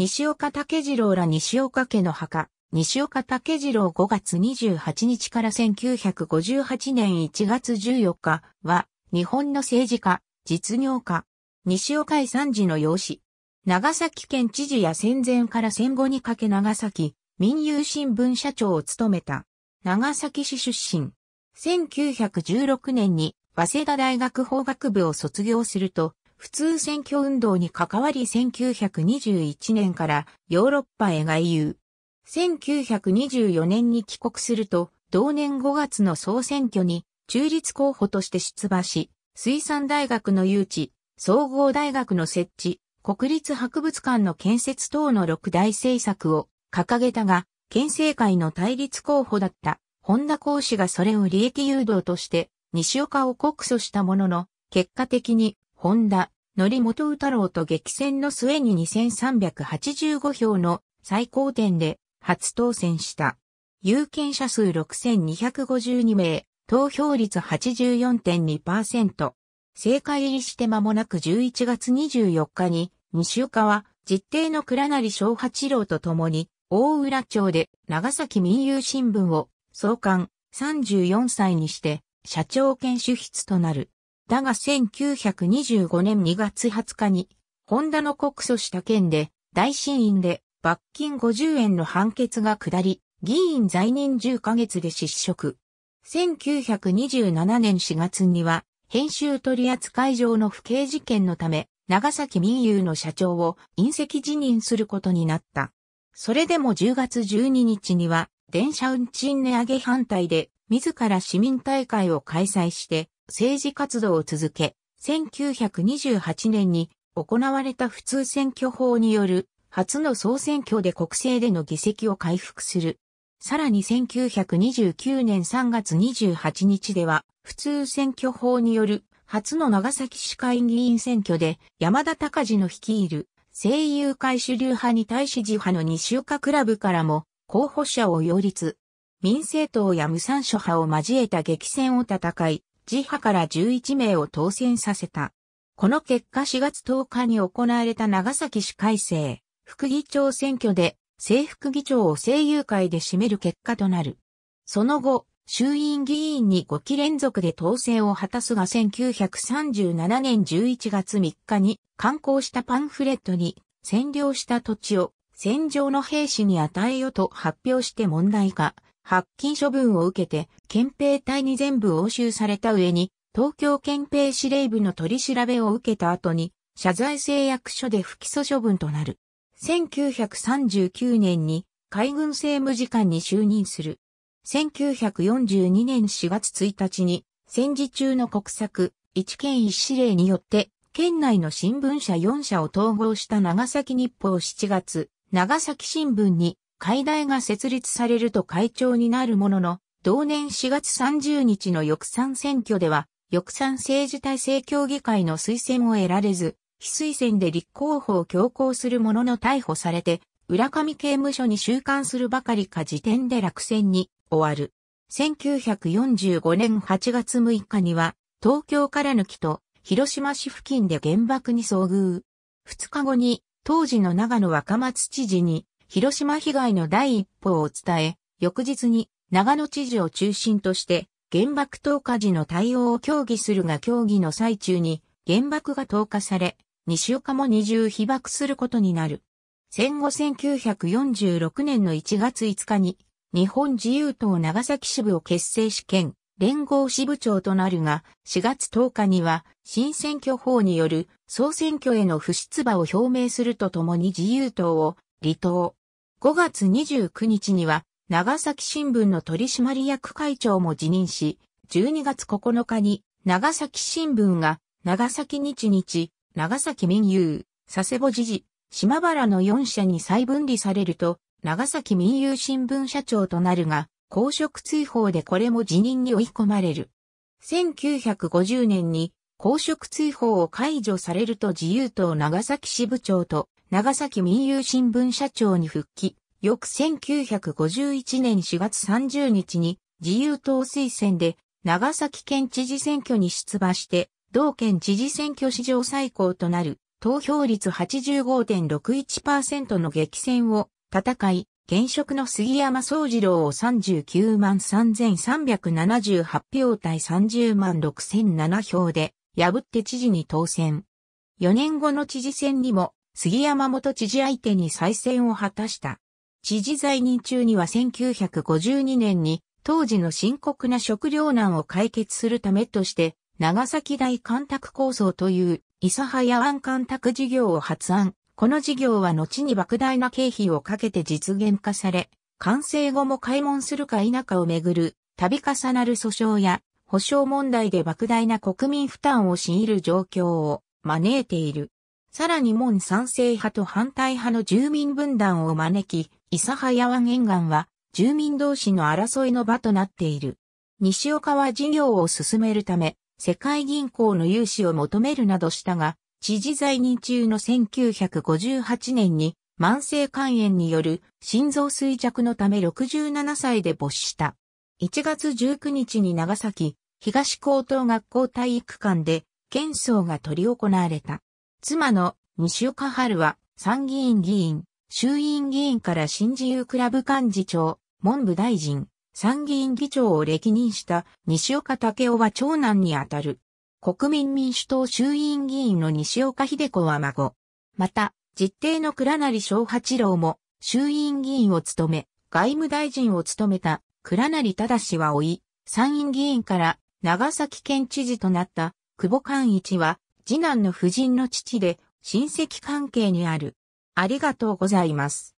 西岡武次郎ら西岡家の墓、西岡武次郎5月28日から1958年1月14日は、日本の政治家、実業家、西岡井三次の養子。長崎県知事や戦前から戦後にかけ長崎、民友新聞社長を務めた。長崎市出身。1916年に、早稲田大学法学部を卒業すると、普通選挙運動に関わり1921年からヨーロッパへ外遊。1924年に帰国すると、同年5月の総選挙に中立候補として出馬し、水産大学の誘致、総合大学の設置、国立博物館の建設等の六大政策を掲げたが、県政会の対立候補だった本田講師がそれを利益誘導として西岡を告訴したものの、結果的に本田、則本宇太郎と激戦の末に2385票の最高点で初当選した。有権者数6252名、投票率84.2%。政界入りして間もなく11月24日に、西岡は実定の倉成小八郎と共に、大浦町で長崎民友新聞を創刊34歳にして社長兼主筆となる。だが1925年2月20日に、ホンダの告訴した件で、大審院で罰金50円の判決が下り、議員在任10ヶ月で失職。1927年4月には、編集取扱上の不敬事件のため、長崎民友の社長を隕石辞任することになった。それでも10月12日には、電車運賃値上げ反対で、自ら市民大会を開催して、政治活動を続け、1928年に行われた普通選挙法による初の総選挙で国政での議席を回復する。さらに1929年3月28日では、普通選挙法による初の長崎市会議員選挙で山田隆治の率いる声優会主流派に対し自派の西岡クラブからも候補者を擁立。民政党や無産所派を交えた激戦を戦い、自派から11名を当選させた。この結果4月10日に行われた長崎市改正、副議長選挙で、政副議長を声優会で占める結果となる。その後、衆院議員に5期連続で当選を果たすが1937年11月3日に刊行したパンフレットに占領した土地を戦場の兵士に与えよと発表して問題化。発禁処分を受けて、憲兵隊に全部押収された上に、東京憲兵司令部の取り調べを受けた後に、謝罪誓約書で不起訴処分となる。1939年に海軍政務次官に就任する。1942年4月1日に戦時中の国策一県一司令によって県内の新聞社4社を統合した長崎日報7月長崎新聞に会大が設立されると会長になるものの、同年4月30日の翼賛選挙では、翼賛政治体制協議会の推薦を得られず、非推薦で立候補を強行するものの逮捕されて、浦上刑務所に収監するばかりか時点で落選に終わる。1945年8月6日には、東京から抜きと、広島市付近で原爆に遭遇。2日後に、当時の長野若松知事に、広島被害の第一報を伝え、翌日に長野知事を中心として原爆投下時の対応を協議するが協議の最中に原爆が投下され、西岡も二重被爆することになる。戦後1946年の1月5日に日本自由党長崎支部を結成し県連合支部長となるが4月10日には新選挙法による総選挙への不出馬を表明するとともに自由党を離党。5月29日には、長崎新聞の取締役会長も辞任し、12月9日に、長崎新聞が、長崎日日、長崎民友、佐世保時事、島原の4社に再分離されると、長崎民友新聞社長となるが、公職追放でこれも辞任に追い込まれる。1950年に公職追放を解除されると自由党長崎支部長と長崎民友新聞社長に復帰、翌1951年4月30日に自由党推薦で長崎県知事選挙に出馬して、同県知事選挙史上最高となる投票率85.61%の激戦を戦い、現職の杉山総二郎を39万3378票対30万6007票で破って知事に当選。4年後の知事選にも杉山元知事相手に再選を果たした。知事在任中には1952年に当時の深刻な食糧難を解決するためとして、長崎大干拓構想という諫早湾干拓事業を発案。この事業は後に莫大な経費をかけて実現化され、完成後も開門するか否かをめぐる、度重なる訴訟や、保障問題で莫大な国民負担を強いる状況を招いている。さらに門賛成派と反対派の住民分断を招き、諫早湾沿岸は住民同士の争いの場となっている。西岡は事業を進めるため、世界銀行の融資を求めるなどしたが、知事在任中の1958年に慢性肝炎による心臓衰弱のため67歳で没した。1月19日に長崎東高等学校体育館で、検葬が執り行われた。妻の西岡春は参議院議員、衆院議員から新自由クラブ幹事長、文部大臣、参議院議長を歴任した西岡武雄は長男にあたる。国民民主党衆院議員の西岡秀子は孫。また、実弟の倉成小八郎も衆院議員を務め、外務大臣を務めた倉成忠氏は老い、参院議員から長崎県知事となった久保寛一は次男の夫人の父で親戚関係にある。ありがとうございます。